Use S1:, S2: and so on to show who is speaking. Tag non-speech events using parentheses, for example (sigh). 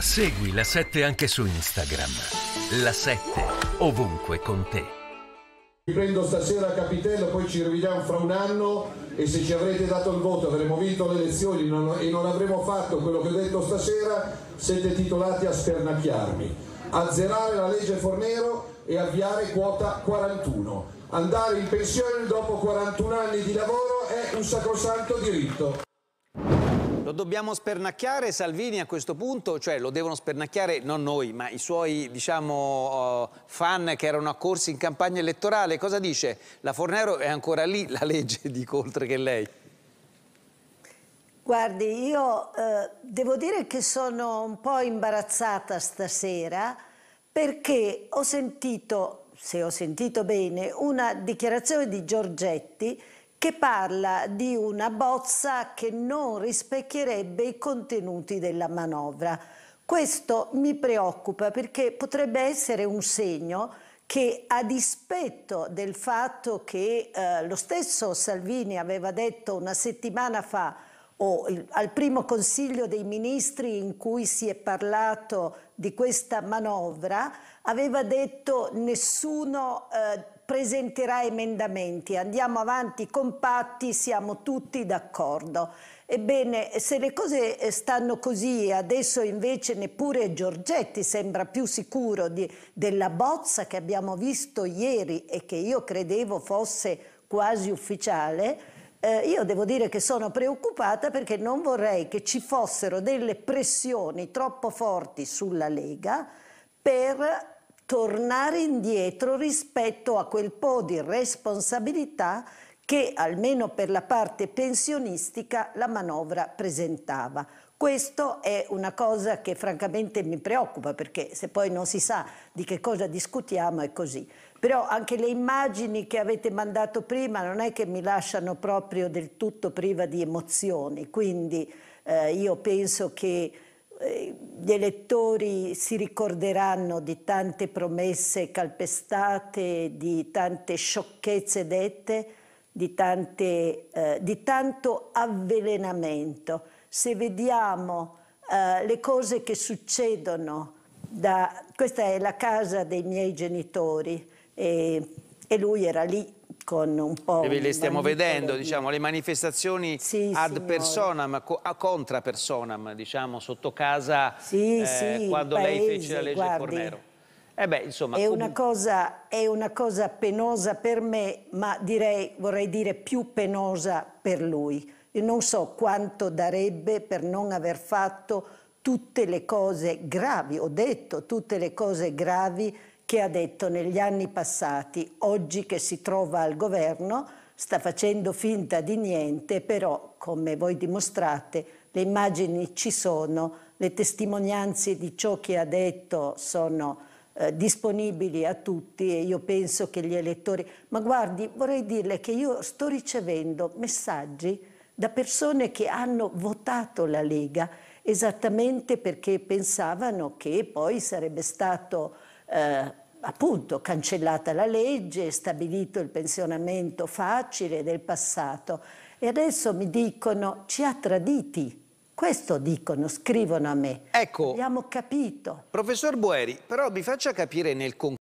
S1: Segui la 7 anche su Instagram. La 7 ovunque con te. Riprendo stasera a capitello, poi ci rivediamo fra un anno e se ci avrete dato il voto avremo vinto le elezioni non, e non avremo fatto quello che ho detto stasera, siete titolati a spernacchiarmi. Azzerare la legge Fornero e avviare quota 41. Andare in pensione dopo 41 anni di lavoro è un sacrosanto diritto. Lo dobbiamo spernacchiare Salvini a questo punto? Cioè lo devono spernacchiare non noi, ma i suoi diciamo, oh, fan che erano accorsi in campagna elettorale. Cosa dice? La Fornero è ancora lì la legge, (laughs) dico oltre che lei.
S2: Guardi, io eh, devo dire che sono un po' imbarazzata stasera perché ho sentito, se ho sentito bene, una dichiarazione di Giorgetti che parla di una bozza che non rispecchierebbe i contenuti della manovra. Questo mi preoccupa perché potrebbe essere un segno che a dispetto del fatto che eh, lo stesso Salvini aveva detto una settimana fa o al primo Consiglio dei Ministri in cui si è parlato di questa manovra, aveva detto nessuno eh, presenterà emendamenti, andiamo avanti compatti, siamo tutti d'accordo. Ebbene, se le cose eh, stanno così e adesso invece neppure Giorgetti sembra più sicuro di, della bozza che abbiamo visto ieri e che io credevo fosse quasi ufficiale, eh, io devo dire che sono preoccupata perché non vorrei che ci fossero delle pressioni troppo forti sulla Lega per tornare indietro rispetto a quel po' di responsabilità che almeno per la parte pensionistica la manovra presentava. Questo è una cosa che francamente mi preoccupa perché se poi non si sa di che cosa discutiamo è così però anche le immagini che avete mandato prima non è che mi lasciano proprio del tutto priva di emozioni, quindi eh, io penso che eh, gli elettori si ricorderanno di tante promesse calpestate, di tante sciocchezze dette, di, tante, eh, di tanto avvelenamento. Se vediamo eh, le cose che succedono, da, questa è la casa dei miei genitori, e, e lui era lì con un po'... E le stiamo vedendo, di...
S1: diciamo, le manifestazioni sì, ad signora. personam, a contra personam, diciamo, sotto casa sì, eh, sì, quando paese, lei fece la legge guardi, Fornero. Eh beh, insomma, è, una
S2: cosa, è, una cosa, penosa per me, ma direi, vorrei dire più penosa per lui. Io non so quanto darebbe per non aver fatto tutte le cose gravi, ho detto tutte le cose gravi che ha detto negli anni passati, oggi che si trova al governo, sta facendo finta di niente, però, come voi dimostrate, le immagini ci sono, le testimonianze di ciò che ha detto sono eh, disponibili a tutti e io penso che gli elettori... Ma guardi, vorrei dirle che io sto ricevendo messaggi da persone che hanno votato la Lega esattamente perché pensavano che poi sarebbe stato eh, appunto cancellata la legge, stabilito il pensionamento facile del passato e adesso mi dicono ci ha traditi. Questo dicono, scrivono a me. Ecco. Abbiamo capito.
S1: Professor Boeri, però mi faccia capire nel concreto